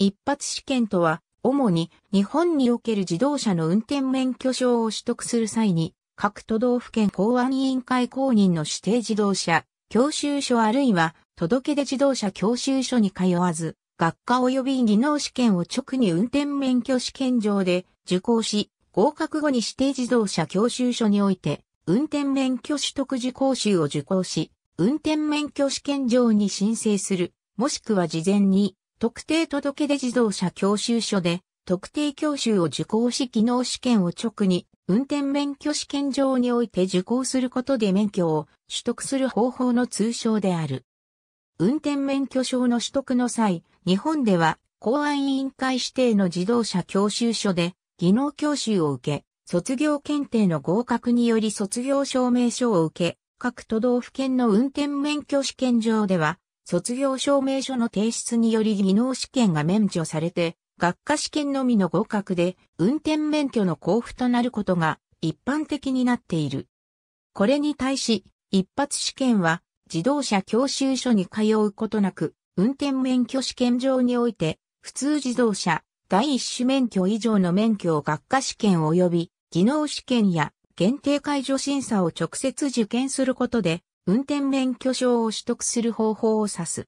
一発試験とは、主に日本における自動車の運転免許証を取得する際に、各都道府県公安委員会公認の指定自動車、教習所あるいは届出自動車教習所に通わず、学科及び技能試験を直に運転免許試験場で受講し、合格後に指定自動車教習所において、運転免許取得時講習を受講し、運転免許試験場に申請する、もしくは事前に特定届出自動車教習所で、特定教習を受講し技能試験を直に、運転免許試験場において受講することで免許を取得する方法の通称である。運転免許証の取得の際、日本では公安委員会指定の自動車教習所で技能教習を受け、卒業検定の合格により卒業証明書を受け、各都道府県の運転免許試験場では、卒業証明書の提出により技能試験が免除されて、学科試験のみの合格で運転免許の交付となることが一般的になっている。これに対し、一発試験は自動車教習所に通うことなく、運転免許試験場において、普通自動車、第一種免許以上の免許を学科試験及び技能試験や限定解除審査を直接受験することで、運転免許証を取得する方法を指す。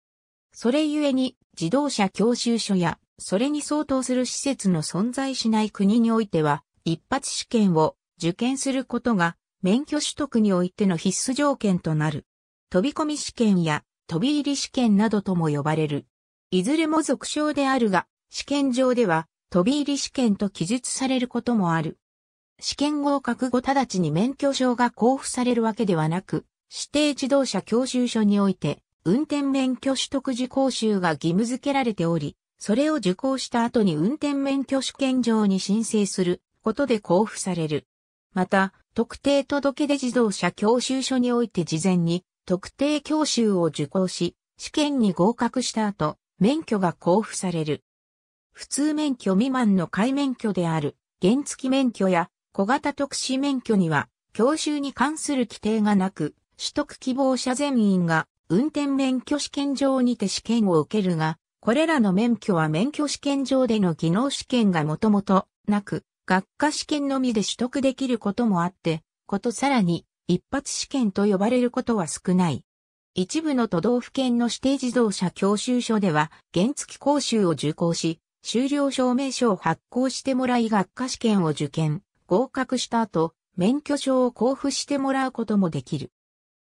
それゆえに自動車教習所やそれに相当する施設の存在しない国においては一発試験を受験することが免許取得においての必須条件となる。飛び込み試験や飛び入り試験などとも呼ばれる。いずれも俗称であるが、試験上では飛び入り試験と記述されることもある。試験合格後直ちに免許証が交付されるわけではなく、指定自動車教習所において、運転免許取得時講習が義務付けられており、それを受講した後に運転免許試験場に申請することで交付される。また、特定届出自動車教習所において事前に特定教習を受講し、試験に合格した後、免許が交付される。普通免許未満の仮免許である、原付免許や小型特殊免許には、教習に関する規定がなく、取得希望者全員が運転免許試験場にて試験を受けるが、これらの免許は免許試験場での技能試験がもともとなく、学科試験のみで取得できることもあって、ことさらに一発試験と呼ばれることは少ない。一部の都道府県の指定自動車教習所では、原付講習を受講し、修了証明書を発行してもらい学科試験を受験、合格した後、免許証を交付してもらうこともできる。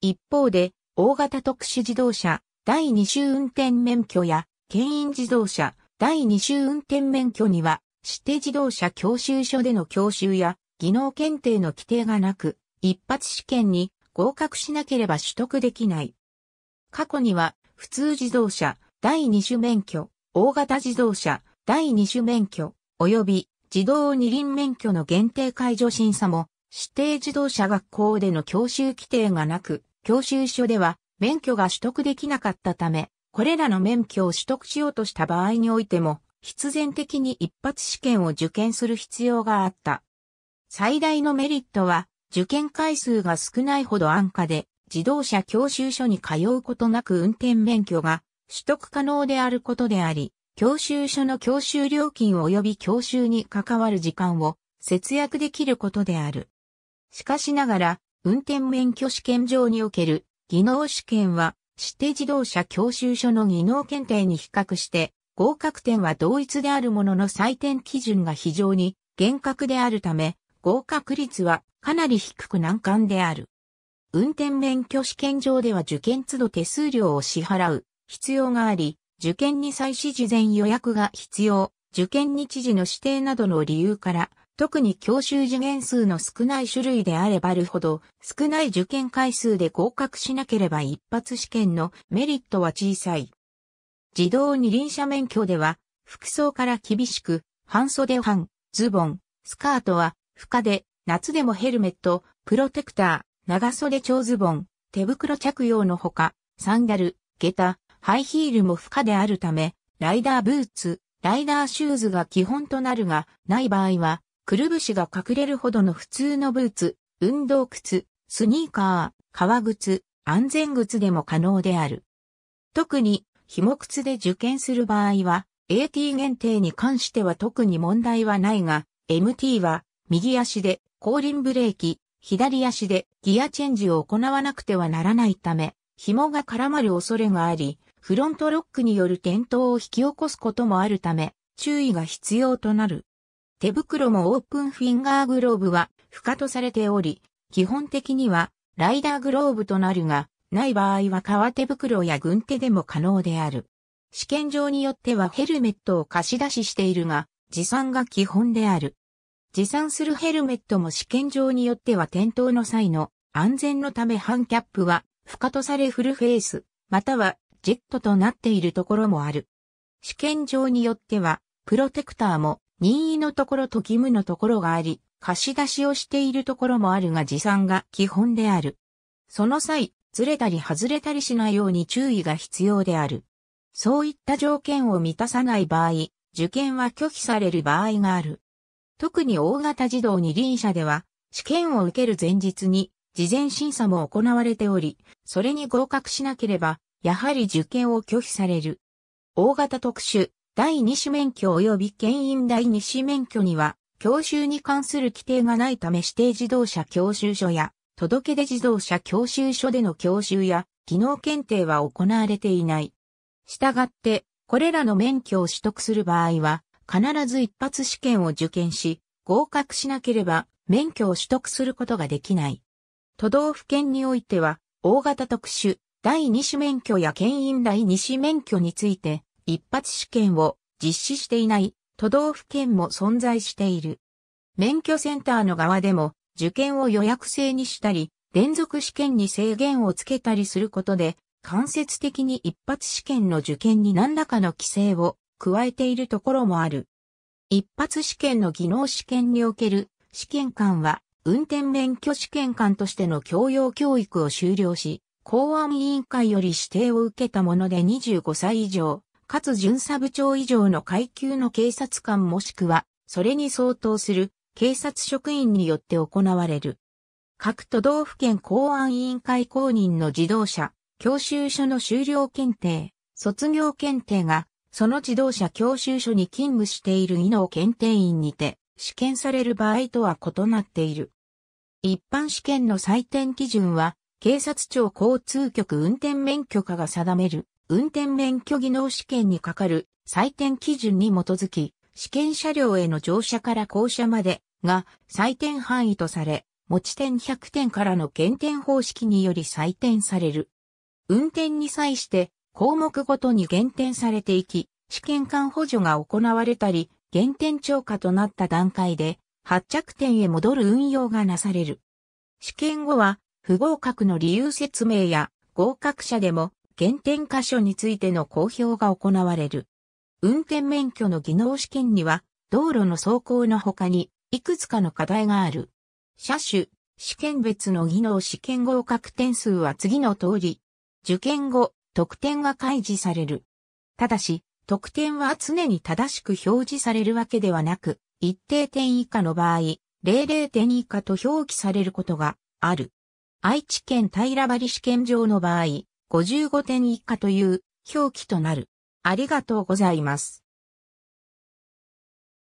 一方で、大型特殊自動車、第2種運転免許や、牽引自動車、第2種運転免許には、指定自動車教習所での教習や、技能検定の規定がなく、一発試験に合格しなければ取得できない。過去には、普通自動車、第2種免許、大型自動車、第2種免許、及び自動二輪免許の限定解除審査も指定自動車学校での教習規定がなく、教習所では免許が取得できなかったため、これらの免許を取得しようとした場合においても、必然的に一発試験を受験する必要があった。最大のメリットは、受験回数が少ないほど安価で、自動車教習所に通うことなく運転免許が取得可能であることであり、教習所の教習料金及び教習に関わる時間を節約できることである。しかしながら、運転免許試験場における技能試験は、指定自動車教習所の技能検定に比較して、合格点は同一であるものの採点基準が非常に厳格であるため、合格率はかなり低く難関である。運転免許試験場では受験都度手数料を支払う必要があり、受験に際し事前予約が必要、受験日時の指定などの理由から特に教習次元数の少ない種類であればあるほど、少ない受験回数で合格しなければ一発試験のメリットは小さい。自動二輪車免許では、服装から厳しく、半袖半、ズボン、スカートは、不可で、夏でもヘルメット、プロテクター、長袖長ズボン、手袋着用のほか、サンダル、下駄、ハイヒールも不可であるため、ライダーブーツ、ライダーシューズが基本となるが、ない場合は、くるぶしが隠れるほどの普通のブーツ、運動靴、スニーカー、革靴、安全靴でも可能である。特に、紐靴で受験する場合は、AT 限定に関しては特に問題はないが、MT は、右足で後輪ブレーキ、左足でギアチェンジを行わなくてはならないため、紐が絡まる恐れがあり、フロントロックによる転倒を引き起こすこともあるため、注意が必要となる。手袋もオープンフィンガーグローブは不可とされており、基本的にはライダーグローブとなるが、ない場合は革手袋や軍手でも可能である。試験場によってはヘルメットを貸し出ししているが、持参が基本である。持参するヘルメットも試験場によっては転倒の際の安全のためハンキャップは不可とされフルフェイス、またはジェットとなっているところもある。試験場によってはプロテクターも任意のところと義務のところがあり、貸し出しをしているところもあるが持参が基本である。その際、ずれたり外れたりしないように注意が必要である。そういった条件を満たさない場合、受験は拒否される場合がある。特に大型児童二輪車では、試験を受ける前日に事前審査も行われており、それに合格しなければ、やはり受験を拒否される。大型特殊、第二種免許及び牽引第二種免許には、教習に関する規定がないため指定自動車教習所や、届出自動車教習所での教習や、技能検定は行われていない。したがって、これらの免許を取得する場合は、必ず一発試験を受験し、合格しなければ免許を取得することができない。都道府県においては、大型特殊、第二種免許や牽引第二種免許について、一発試験を実施していない都道府県も存在している。免許センターの側でも受験を予約制にしたり、連続試験に制限をつけたりすることで、間接的に一発試験の受験に何らかの規制を加えているところもある。一発試験の技能試験における試験官は運転免許試験官としての教養教育を修了し、公安委員会より指定を受けたもので25歳以上、かつ巡査部長以上の階級の警察官もしくは、それに相当する警察職員によって行われる。各都道府県公安委員会公認の自動車、教習所の修了検定、卒業検定が、その自動車教習所に勤務している技能検定員にて、試験される場合とは異なっている。一般試験の採点基準は、警察庁交通局運転免許課が定める運転免許技能試験にかかる採点基準に基づき、試験車両への乗車から降車までが採点範囲とされ、持ち点100点からの減点方式により採点される。運転に際して項目ごとに減点されていき、試験管補助が行われたり、減点超過となった段階で、発着点へ戻る運用がなされる。試験後は、不合格の理由説明や合格者でも減点箇所についての公表が行われる。運転免許の技能試験には道路の走行の他にいくつかの課題がある。車種、試験別の技能試験合格点数は次の通り、受験後、得点が開示される。ただし、得点は常に正しく表示されるわけではなく、一定点以下の場合、00点以下と表記されることがある。愛知県平張試験場の場合、55点以下という表記となる。ありがとうございます。